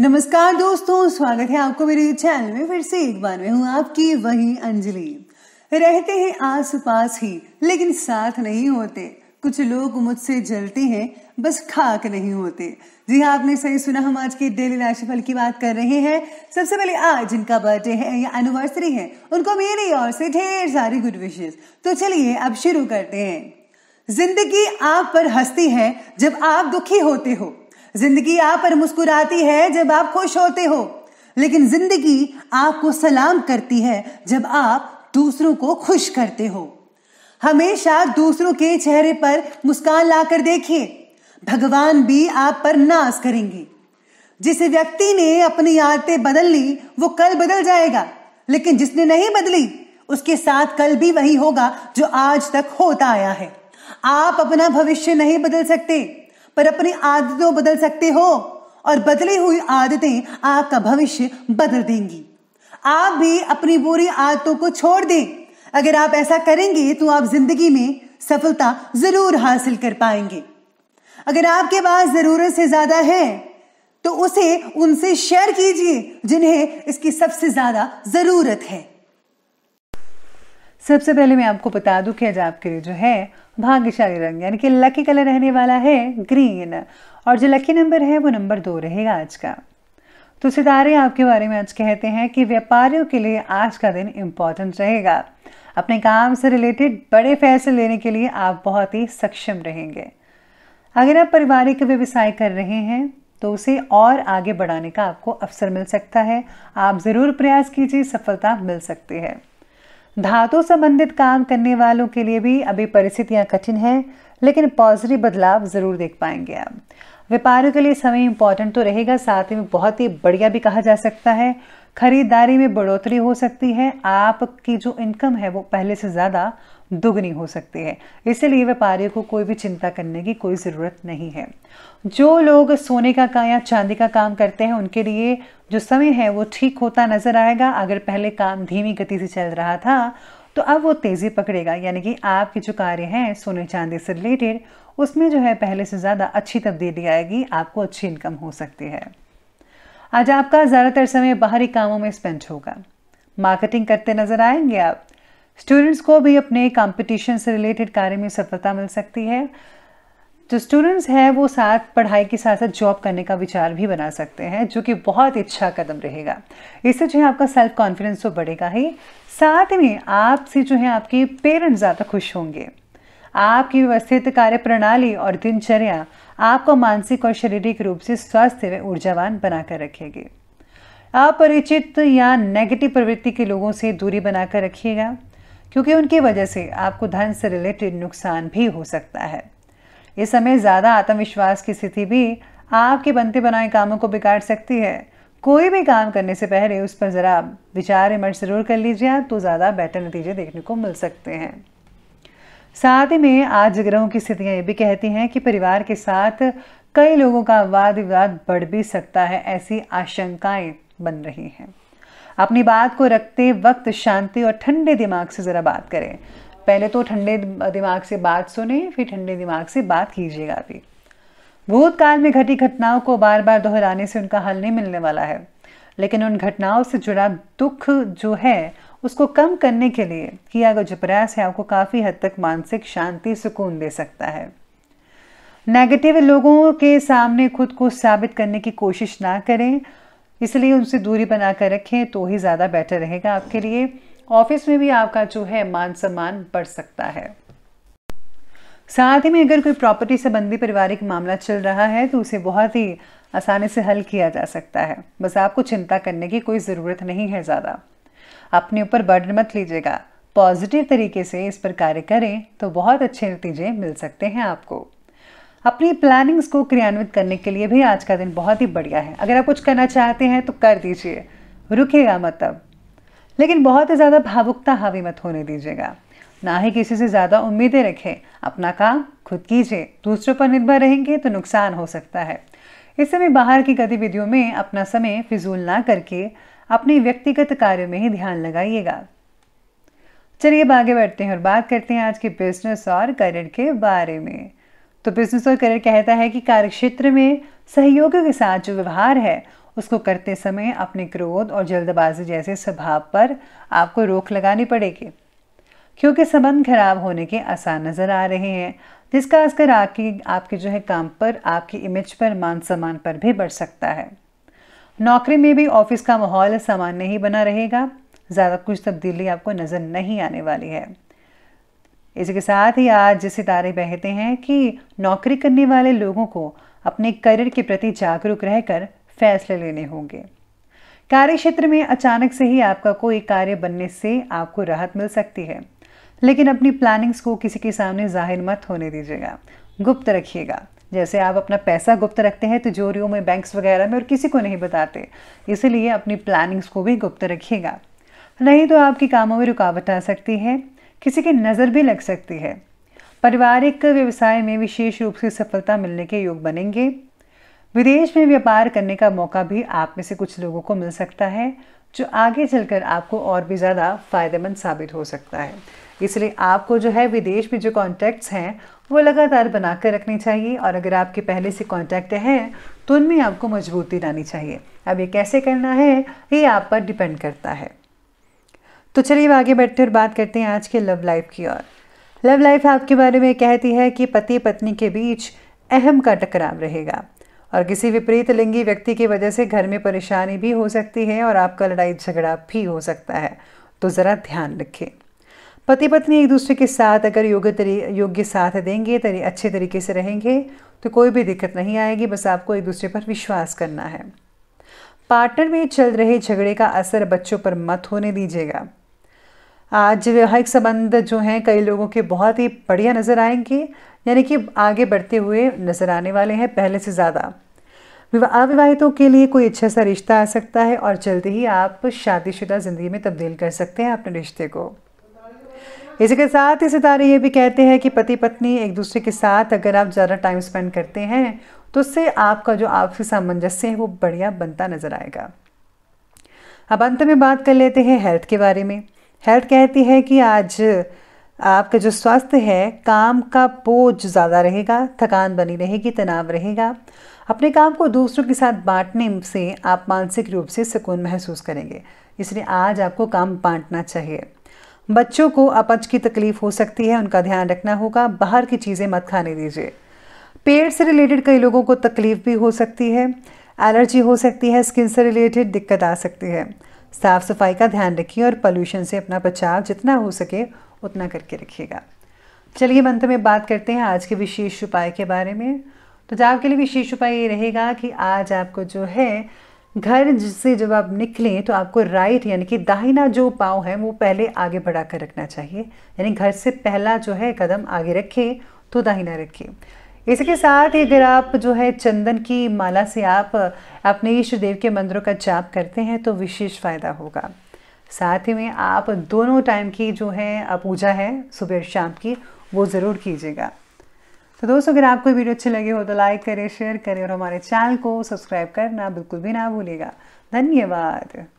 नमस्कार दोस्तों स्वागत है आपको मेरे चैनल में फिर से एक बार में हूँ आपकी वही अंजलि रहते हैं आस पास ही लेकिन साथ नहीं होते कुछ लोग मुझसे जलते हैं बस खाक नहीं होते जी हाँ आपने सही सुना हम आज के डेली राशिफल की बात कर रहे हैं सबसे पहले आज जिनका बर्थडे है या एनिवर्सरी है उनको मेरी और से ढेर सारी गुड विशेष तो चलिए अब शुरू करते हैं जिंदगी आप पर हंसती है जब आप दुखी होते हो जिंदगी आप पर मुस्कुराती है जब आप खुश होते हो लेकिन जिंदगी आपको सलाम करती है जब आप दूसरों को खुश करते हो हमेशा दूसरों के चेहरे पर मुस्कान लाकर देखिए भगवान भी आप पर नाज करेंगे जिस व्यक्ति ने अपनी आदतें बदल ली वो कल बदल जाएगा लेकिन जिसने नहीं बदली उसके साथ कल भी वही होगा जो आज तक होता आया है आप अपना भविष्य नहीं बदल सकते पर अपनी आदतों बदल सकते हो और बदली हुई आदतें आपका भविष्य बदल देंगी आप भी अपनी बुरी आदतों को छोड़ दें अगर आप ऐसा करेंगे तो आप जिंदगी में सफलता जरूर हासिल कर पाएंगे अगर आपके पास जरूरत से ज्यादा है तो उसे उनसे शेयर कीजिए जिन्हें इसकी सबसे ज्यादा जरूरत है सबसे पहले मैं आपको बता दूं कि आज आपके लिए जो है भाग्यशाली रंग यानी कि लकी कलर रहने वाला है ग्रीन और जो लकी नंबर है वो नंबर दो रहेगा आज का तो सितारे आपके बारे में आज कहते हैं कि व्यापारियों के लिए आज का दिन इम्पॉर्टेंट रहेगा अपने काम से रिलेटेड बड़े फैसले लेने के लिए आप बहुत ही सक्षम रहेंगे अगर आप पारिवारिक व्यवसाय कर रहे हैं तो उसे और आगे बढ़ाने का आपको अवसर मिल सकता है आप ज़रूर प्रयास कीजिए सफलता मिल सकती है धातु संबंधित काम करने वालों के लिए भी अभी परिस्थितियां कठिन हैं लेकिन पॉजिटिव बदलाव ज़रूर देख पाएंगे आप व्यापारियों के लिए समय इंपॉर्टेंट तो रहेगा साथ ही में बहुत ही बढ़िया भी कहा जा सकता है खरीदारी में बढ़ोतरी हो सकती है आपकी जो इनकम है वो पहले से ज़्यादा दुगनी हो सकती है इसलिए व्यापारियों को कोई भी चिंता करने की कोई ज़रूरत नहीं है जो लोग सोने का काम या चांदी का काम करते हैं उनके लिए जो समय है वो ठीक होता नज़र आएगा अगर पहले काम धीमी गति से चल रहा था तो अब वो तेज़ी पकड़ेगा यानी कि आपके जो कार्य हैं सोने चांदी से रिलेटेड उसमें जो है पहले से ज़्यादा अच्छी तब्दीली आएगी आपको अच्छी इनकम हो सकती है आज आपका ज़्यादातर समय बाहरी कामों में स्पेंड होगा मार्केटिंग करते नजर आएंगे आप स्टूडेंट्स को भी अपने कॉम्पिटिशन से रिलेटेड कार्य में सफलता मिल सकती है जो स्टूडेंट्स हैं वो साथ पढ़ाई के साथ साथ जॉब करने का विचार भी बना सकते हैं जो कि बहुत अच्छा कदम रहेगा इससे जो है आपका सेल्फ कॉन्फिडेंस तो बढ़ेगा ही साथ में आपसे जो है आपके पेरेंट्स ज़्यादा खुश होंगे आपकी व्यवस्थित कार्य प्रणाली और दिनचर्या आपको मानसिक और शारीरिक रूप से स्वस्थ एवं ऊर्जावान बनाकर रखेगी अपरिचित या नेगेटिव प्रवृत्ति के लोगों से दूरी बनाकर रखिएगा क्योंकि उनकी वजह से आपको धन से रिलेटेड नुकसान भी हो सकता है इस समय ज़्यादा आत्मविश्वास की स्थिति भी आपके बनते बनाए कामों को बिगाड़ सकती है कोई भी काम करने से पहले उस पर ज़रा विचार विमर्श ज़रूर कर लीजिए तो ज़्यादा बेटर नतीजे देखने को मिल सकते हैं साथ ही में आज ग्रहों की स्थितियां ये भी कहती हैं कि परिवार के साथ कई लोगों का वाद विवाद बढ़ भी सकता है ऐसी आशंकाएं बन रही हैं अपनी बात को रखते वक्त शांति और ठंडे दिमाग से ज़रा बात करें पहले तो ठंडे दिमाग से बात सुने फिर ठंडे दिमाग से बात कीजिएगा भी भूतकाल में घटी घटनाओं को बार बार दोहराने से उनका हल नहीं मिलने वाला है लेकिन उन घटनाओं से जुड़ा दुख जो है उसको कम करने के लिए किया गया जो प्रयास है आपको काफ़ी हद तक मानसिक शांति सुकून दे सकता है नेगेटिव लोगों के सामने खुद को साबित करने की कोशिश ना करें इसलिए उनसे दूरी बना कर रखें तो ही ज़्यादा बेटर रहेगा आपके लिए ऑफिस में भी आपका जो है मान सम्मान बढ़ सकता है साथ ही में अगर कोई प्रॉपर्टी संबंधी पारिवारिक मामला चल रहा है तो उसे बहुत ही आसानी से हल किया जा सकता है बस आपको चिंता करने की कोई ज़रूरत नहीं है ज़्यादा अपने ऊपर बर्डन मत लीजिएगा पॉजिटिव तरीके से इस पर कार्य करें तो बहुत अच्छे नतीजे मिल सकते हैं आपको अपनी प्लानिंग्स को क्रियान्वित करने के लिए भी आज का दिन बहुत ही बढ़िया है अगर आप कुछ करना चाहते हैं तो कर दीजिए रुकेगा मतलब लेकिन बहुत ही ज़्यादा भावुकता हावी मत होने दीजिएगा ना ही किसी से ज़्यादा उम्मीदें रखें अपना काम खुद कीजिए दूसरों पर निर्भर रहेंगे तो नुकसान हो सकता है इस समय बाहर की गतिविधियों में अपना समय फिजूल ना करके अपने व्यक्तिगत कार्य में ही ध्यान लगाइएगा चलिए अब आगे बढ़ते हैं और बात करते हैं आज के बिजनेस और करियर के बारे में तो बिजनेस और करियर कहता है कि कार्य क्षेत्र में सहयोगियों के साथ जो व्यवहार है उसको करते समय अपने क्रोध और जल्दबाजी जैसे स्वभाव पर आपको रोक लगानी पड़ेगी क्योंकि संबंध खराब होने के आसार नज़र आ रहे हैं जिसका असर आपकी आपके जो है काम पर आपकी इमेज पर मान सम्मान पर भी बढ़ सकता है नौकरी में भी ऑफिस का माहौल सामान्य ही बना रहेगा ज़्यादा कुछ तब्दीली आपको नज़र नहीं आने वाली है इसी के साथ ही आज सितारे बहते हैं कि नौकरी करने वाले लोगों को अपने करियर के प्रति जागरूक रहकर फैसले लेने होंगे कार्य क्षेत्र में अचानक से ही आपका कोई कार्य बनने से आपको राहत मिल सकती है लेकिन अपनी प्लानिंग्स को किसी के सामने जाहिर मत होने दीजिएगा गुप्त रखिएगा जैसे आप अपना पैसा गुप्त रखते हैं तिजोरियों में बैंक्स वगैरह में और किसी को नहीं बताते इसीलिए अपनी प्लानिंग्स को भी गुप्त रखिएगा नहीं तो आपके कामों में रुकावट आ सकती है किसी की नज़र भी लग सकती है पारिवारिक व्यवसाय में विशेष रूप से सफलता मिलने के योग बनेंगे विदेश में व्यापार करने का मौका भी आप में से कुछ लोगों को मिल सकता है जो आगे चलकर आपको और भी ज़्यादा फायदेमंद साबित हो सकता है इसलिए आपको जो है विदेश में जो कॉन्टैक्ट्स हैं वो लगातार बना कर रखनी चाहिए और अगर आपके पहले से कॉन्टैक्ट हैं तो उनमें आपको मजबूती लानी चाहिए अब ये कैसे करना है ये आप पर डिपेंड करता है तो चलिए आगे बढ़ते और बात करते हैं आज के लव लाइफ की ओर लव लाइफ आपके बारे में कहती है कि पति पत्नी के बीच अहम का टकराव रहेगा और किसी विपरीत लिंगी व्यक्ति की वजह से घर में परेशानी भी हो सकती है और आपका लड़ाई झगड़ा भी हो सकता है तो ज़रा ध्यान रखें पति पत्नी एक दूसरे के साथ अगर योग्य तरी योग्य साथ देंगे तरी अच्छे तरीके से रहेंगे तो कोई भी दिक्कत नहीं आएगी बस आपको एक दूसरे पर विश्वास करना है पार्टनर में चल रहे झगड़े का असर बच्चों पर मत होने दीजिएगा आज वैवाहिक संबंध जो हैं कई लोगों के बहुत ही बढ़िया नज़र आएंगे यानी कि आगे बढ़ते हुए नज़र आने वाले हैं पहले से ज़्यादा अविवाहितों के लिए कोई अच्छा सा रिश्ता आ सकता है और जल्दी ही आप शादीशुदा ज़िंदगी में तब्दील कर सकते हैं अपने रिश्ते को इसी के साथ ही सितारे ये भी कहते हैं कि पति पत्नी एक दूसरे के साथ अगर आप ज़्यादा टाइम स्पेंड करते हैं तो उससे आपका जो आपसी सामंजस्य है वो बढ़िया बनता नज़र आएगा अब अंत में बात कर लेते हैं हेल्थ के बारे में हेल्थ कहती है कि आज आपका जो स्वास्थ्य है काम का बोझ ज़्यादा रहेगा थकान बनी रहेगी तनाव रहेगा अपने काम को दूसरों के साथ बांटने से आप मानसिक रूप से सुकून महसूस करेंगे इसलिए आज आपको काम बांटना चाहिए बच्चों को अपच की तकलीफ हो सकती है उनका ध्यान रखना होगा बाहर की चीज़ें मत खाने दीजिए पेट से रिलेटेड कई लोगों को तकलीफ भी हो सकती है एलर्जी हो सकती है स्किन से रिलेटेड दिक्कत आ सकती है साफ़ सफाई का ध्यान रखिए और पॉल्यूशन से अपना बचाव जितना हो सके उतना करके रखिएगा चलिए अंत में बात करते हैं आज के विशेष उपाय के बारे में तो जाप के लिए विशेष उपाय ये रहेगा कि आज आपको जो है घर से जब आप निकलें तो आपको राइट यानी कि दाहिना जो पाँव है वो पहले आगे बढ़ा कर रखना चाहिए यानी घर से पहला जो है कदम आगे रखें तो दाहिना रखें इसी के साथ ही अगर आप जो है चंदन की माला से आप अपने ईश्वर देव के मंदिरों का जाप करते हैं तो विशेष फ़ायदा होगा साथ ही में आप दोनों टाइम की जो है पूजा है सुबह और शाम की वो ज़रूर कीजिएगा तो दोस्तों अगर आपको वीडियो अच्छी लगी हो तो लाइक करें शेयर करें और हमारे चैनल को सब्सक्राइब करना बिल्कुल भी ना भूलिएगा धन्यवाद